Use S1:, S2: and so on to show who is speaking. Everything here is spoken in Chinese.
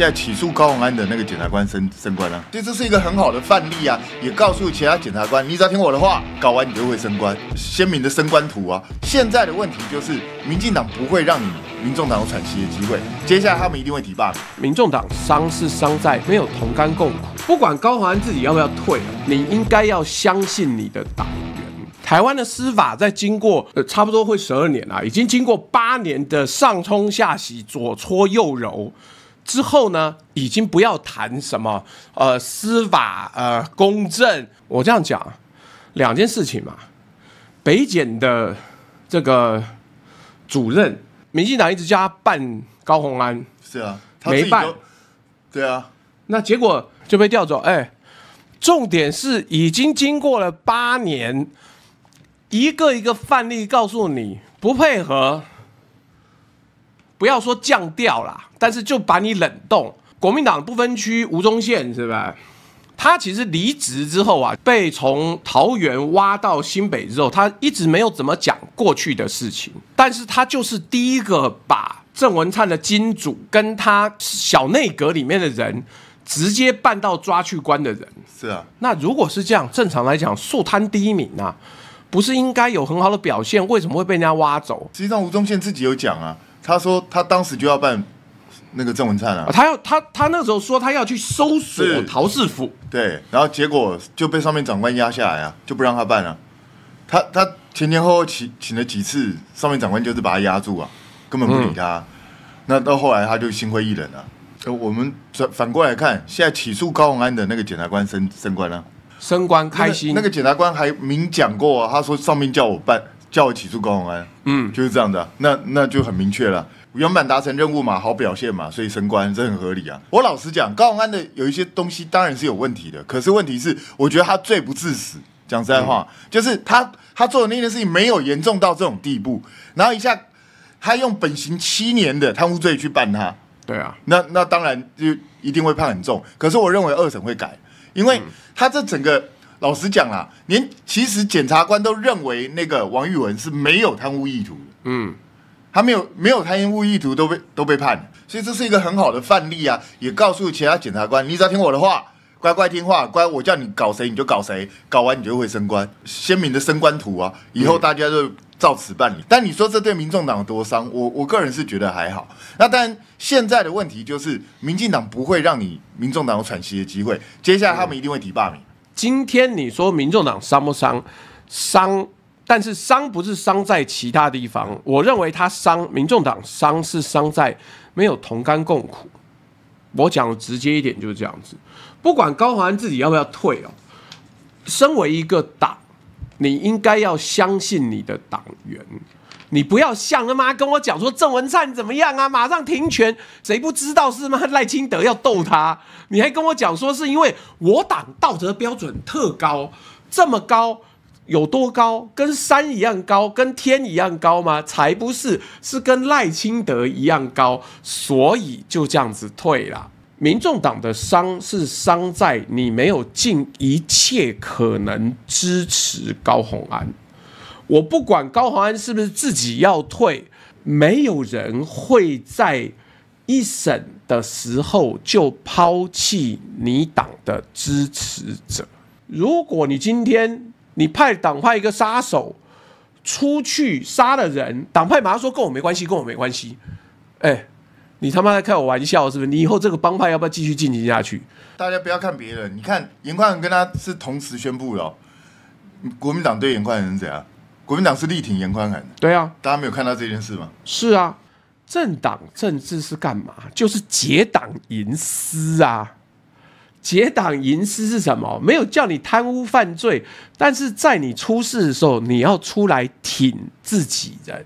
S1: 现在起诉高洪安的那个检察官升升官了，其实这是一个很好的范例啊，也告诉其他检察官，你只要听我的话，搞完你就会升官，鲜明的升官图啊。现在的问题就是，民进党不会让你民众党有喘息的机会，接下来他们一定会提拔。民
S2: 众党伤是伤在没有同甘共苦，不管高洪安自己要不要退你应该要相信你的党员。台湾的司法在经过差不多会十二年啊，已经经过八年的上冲下洗、左搓右揉。之后呢，已经不要谈什么，呃，司法，呃，公正。我这样讲，两件事情嘛。北检的这个主任，民进党一直叫他办高红安，是啊，没办，对啊，那结果就被调走。哎，重点是已经经过了八年，一个一个范例告诉你，不配合。不要说降调啦，但是就把你冷冻。国民党不分区吴宗宪是吧？他其实离职之后啊，被从桃园挖到新北之后，他一直没有怎么讲过去的事情。但是他就是第一个把郑文灿的金主跟他小内阁里面的人直接办到抓去关的人。是啊，那如果是这样，正常来讲，素摊第一名啊，不是应该有很好的表现？为什么会被人家挖走？
S1: 实际上，吴宗宪自己有讲啊。他说他当时就要办那个郑文灿啊，他要他他那时候说他要去搜索陶氏府，对，然后结果就被上面长官压下来啊，就不让他办了。他他前前后后请请了几次，上面长官就是把他压住啊，根本不理他。那到后来他就心灰意冷了。呃，我们反反过来看，现在起诉高洪安的那个检察官升升官了，升官开心。那个检察官还明讲过，啊，他说上面叫我办。叫我起诉高永安，嗯，就是这样的，那那就很明确了。原版达成任务嘛，好表现嘛，所以升官这很合理啊。我老实讲，高永安的有一些东西当然是有问题的，可是问题是，我觉得他罪不至死。讲实在话，就是他他做的那件事情没有严重到这种地步，然后一下他用本刑七年的贪污罪去办他，对啊，那那当然就一定会判很重。可是我认为二审会改，因为他这整个。老实讲啦，连其实检察官都认为那个王玉文是没有贪污意图嗯，他没有没有贪污意图都被都被判了，所以这是一个很好的范例啊，也告诉其他检察官，你只要听我的话，乖乖听话，乖，我叫你搞谁你就搞谁，搞完你就会升官，鲜明的升官图啊！以后大家就照此办理。但你说这对民众党有多伤？我我个人是觉得还好。那但现在的问题就是，民进党不会让你民众党有喘息的机会，接下来他们一定会提罢免。今天你
S2: 说民众党伤不伤伤，但是伤不是伤在其他地方，我认为他伤民众党伤是伤在没有同甘共苦。我讲的直接一点就是这样子，不管高华安自己要不要退哦，身为一个党，你应该要相信你的党员。你不要像他妈跟我讲说郑文灿怎么样啊？马上停权，谁不知道是吗？赖清德要斗他，你还跟我讲说是因为我党道德标准特高，这么高有多高？跟山一样高，跟天一样高吗？才不是，是跟赖清德一样高，所以就这样子退了。民众党的伤是伤在你没有尽一切可能支持高红安。我不管高华安是不是自己要退，没有人会在一审的时候就抛弃你党的支持者。如果你今天你派党派一个杀手出去杀了人，党派马上说跟我没关系，跟我没关系。哎，你他妈在开我玩笑是不是？你以后这个帮派要不要继续进行下去？
S1: 大家不要看别人，你看严宽跟他是同时宣布了，国民党对严宽仁怎样？国民党是力挺严宽仁的，对啊，大家没有看到这件事吗？是啊，政党政治是干嘛？就是结党
S2: 营私啊！结党营私是什么？没有叫你贪污犯罪，但是在你出事的时候，你要出来挺自己人。